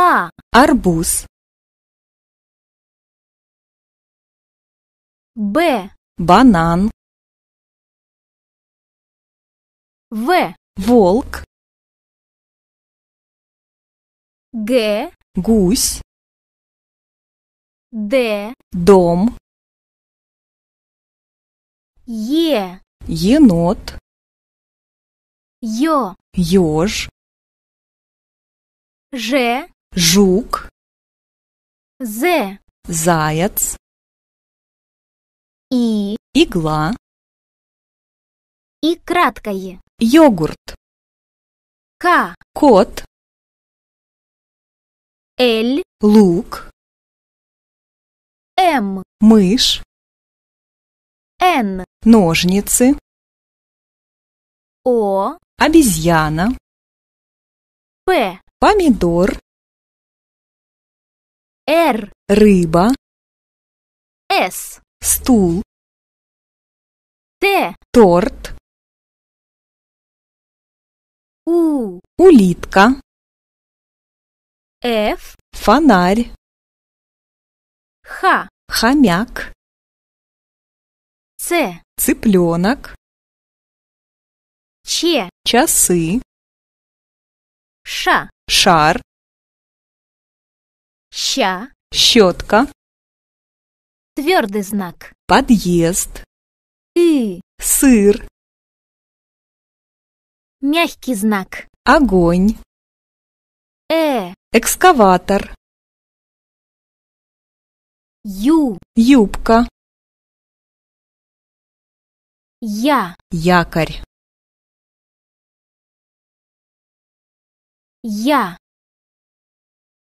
А. Арбуз. Б. Банан. В. Волк. Г. Гусь. Д. Дом. Е. Енот. Ё. Ёж. Ж. Жук. З. Заяц. И. Игла. И краткое. Йогурт. К. Кот. Л. Лук. М. Мышь. Н. Ножницы. О. Обезьяна. П. Помидор. Р. Рыба. С. Стул. Т. Торт. У. Улитка. Ф. Фонарь. Х. Хомяк. Ц. Цыпленок. Ч. Часы. Ш. Шар ща, щетка, твердый знак, подъезд, и, сыр, мягкий знак, огонь, э, экскаватор, ю, юбка, я, якорь. Я.